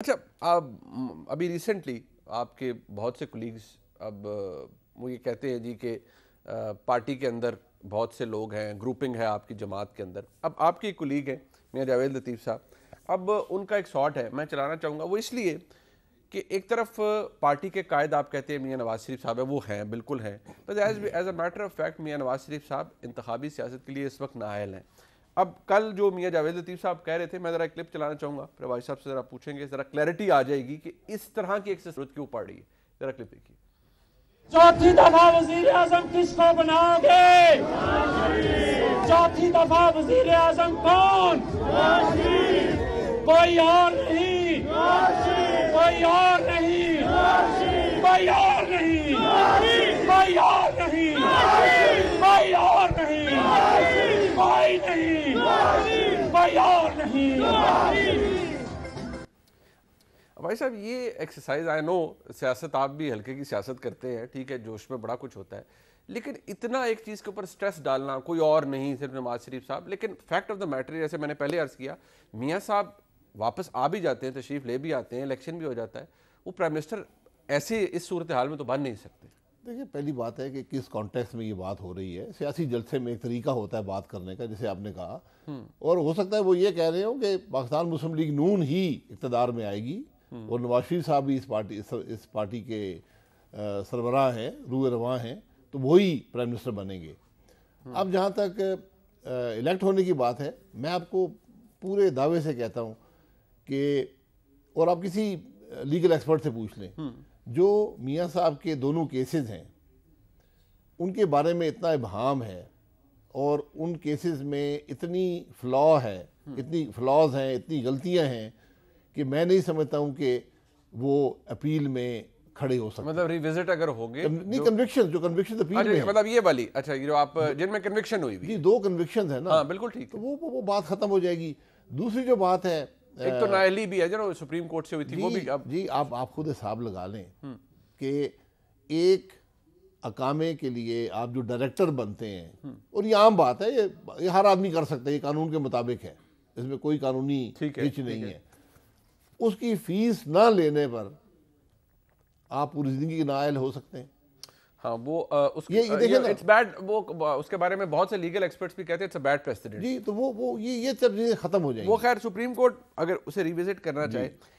अच्छा आप अभी रिसेंटली आपके बहुत से कुलीग्स अब वो ये कहते हैं जी के पार्टी के अंदर बहुत से लोग हैं ग्रुपिंग है आपकी जमात के अंदर अब आपके कुलीग हैं मियाँ जावेद लतीफ़ साहब अब उनका एक शॉट है मैं चलाना चाहूँगा वो इसलिए कि एक तरफ पार्टी के कायद आप कहते हैं मियाँ नवाज शरीफ साहब है वो हैं बिल्कुल हैं but as as a matter of fact Mian Nawaz शरीफ साहब इंतबी सियासत के लिए इस वक्त नाइल हैं अब कल जो मियाँ जावेद लतीफ़ साहब कह रहे थे मैं ज़रा क्लिप चलाना चाहूँगा फिर भाई साहब से ज़रा पूछेंगे ज़रा क्लैरिटी आ जाएगी कि इस तरह की एक जरूरत क्यों पड़ रही है ज़रा क्लिप देखिए चौथी दफा वजीर आजम किसको बनाओगे चौथी दफा वजीर आजम कौन कोई और नहीं कोई और नहीं कोई और नहीं कोई और नहीं नहीं भाई साहब ये एक्सरसाइज आई नो सियासत आप भी हल्के की सियासत करते हैं ठीक है जोश में बड़ा कुछ होता है लेकिन इतना एक चीज़ के ऊपर स्ट्रेस डालना कोई और नहीं सिर्फ नवाज शरीफ साहब लेकिन फैक्ट ऑफ द मैटर जैसे मैंने पहले अर्ज़ किया मियाँ साहब वापस आ भी जाते हैं तशरीफ ले भी आते हैं इलेक्शन भी हो जाता है वो प्राइम मिनिस्टर ऐसे इस सूरत हाल में तो बन नहीं सकते देखिए पहली बात है कि किस कॉन्टेक्स्ट में ये बात हो रही है सियासी जलसे में एक तरीका होता है बात करने का जैसे आपने कहा हम्म। और हो सकता है वो ये कह रहे हो कि पाकिस्तान मुस्लिम लीग नून ही इकतदार में आएगी हम्म। और नवाज शरीफ साहब भी इस पार्टी इस, इस पार्टी के सरबराह हैं रू रवा हैं तो वही प्राइम मिनिस्टर बनेंगे हम्म। अब जहाँ तक इलेक्ट होने की बात है मैं आपको पूरे दावे से कहता हूँ कि और आप किसी लीगल एक्सपर्ट से पूछ लें जो मियाँ साहब के दोनों केसेस हैं उनके बारे में इतना इबहम है और उन केसेस में इतनी फ्लॉ है हम्म। इतनी फ्लॉज हैं इतनी गलतियां हैं कि मैं नहीं समझता हूं कि वो अपील में खड़े हो सकते मतलब रिविजिट अगर हो गए नहीं कन्विक्शन जो कन्विक्शन अपील अच्छा, में मतलब ये वाली अच्छा ये जो आप जिनमें कन्विक्शन हुई भी दो कन्विक्शन है ना हाँ, बिल्कुल ठीक तो वो वो बात खत्म हो जाएगी दूसरी जो बात है एक तो नाहली भी है जो सुप्रीम कोर्ट से हुई थी वो भी अब जी आप आप खुद हिसाब लगा लें हम्म। कि एक अकामे के लिए आप जो डायरेक्टर बनते हैं हम्म। और ये आम बात है ये, ये हर आदमी कर सकता है ये कानून के मुताबिक है इसमें कोई कानूनी बीच नहीं है उसकी फीस ना लेने पर आप पूरी ज़िंदगी के नायल हो सकते हैं हाँ वो आ, उसके ये, ये देखिए इट्स बैड वो उसके बारे में बहुत से लीगल एक्सपर्ट्स भी कहते हैं इट्स बैड प्रेसिडेंट जी तो वो वो ये ये सब चीज़ें खत्म हो जाएंगी वो खैर सुप्रीम कोर्ट अगर उसे रिविजिट करना चाहे